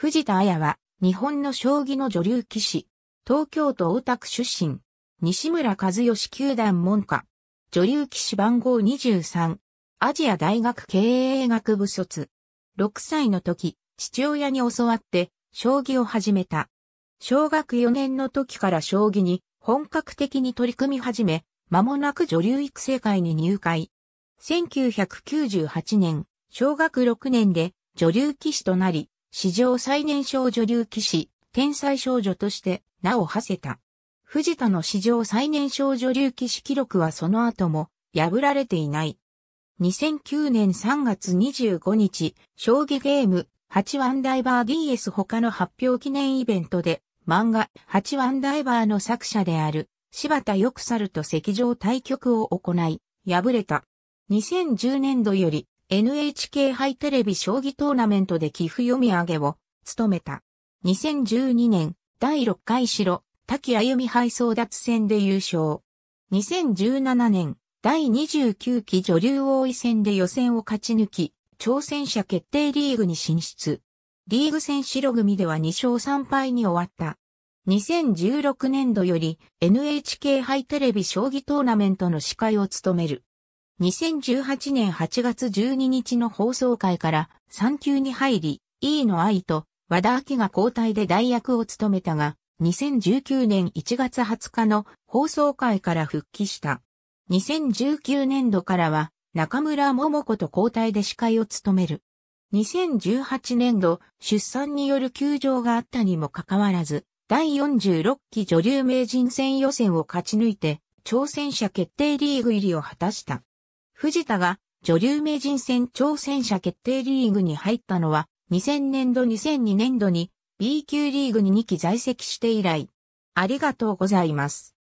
藤田綾は、日本の将棋の女流騎士、東京都大田区出身、西村和義球団門下、女流騎士番号23、アジア大学経営学部卒。6歳の時、父親に教わって、将棋を始めた。小学4年の時から将棋に本格的に取り組み始め、間もなく女流育成会に入会。1998年、小学6年で女流騎士となり、史上最年少女流騎士、天才少女として名を馳せた。藤田の史上最年少女流騎士記録はその後も破られていない。2009年3月25日、将棋ゲーム8ワンダイバー DS 他の発表記念イベントで漫画8ワンダイバーの作者である柴田翼猿と席上対局を行い、敗れた。2010年度より NHK 杯テレビ将棋トーナメントで寄付読み上げを務めた。2012年第6回白、滝歩み杯争奪戦で優勝。2017年第29期女流王位戦で予選を勝ち抜き、挑戦者決定リーグに進出。リーグ戦白組では2勝3敗に終わった。2016年度より NHK 杯テレビ将棋トーナメントの司会を務める。2018年8月12日の放送会から3級に入り、E の愛と和田明が交代で代役を務めたが、2019年1月20日の放送会から復帰した。2019年度からは中村桃子と交代で司会を務める。2018年度出産による休場があったにもかかわらず、第46期女流名人戦予選を勝ち抜いて、挑戦者決定リーグ入りを果たした。藤田が女流名人戦挑戦者決定リーグに入ったのは2000年度2002年度に B 級リーグに2期在籍して以来。ありがとうございます。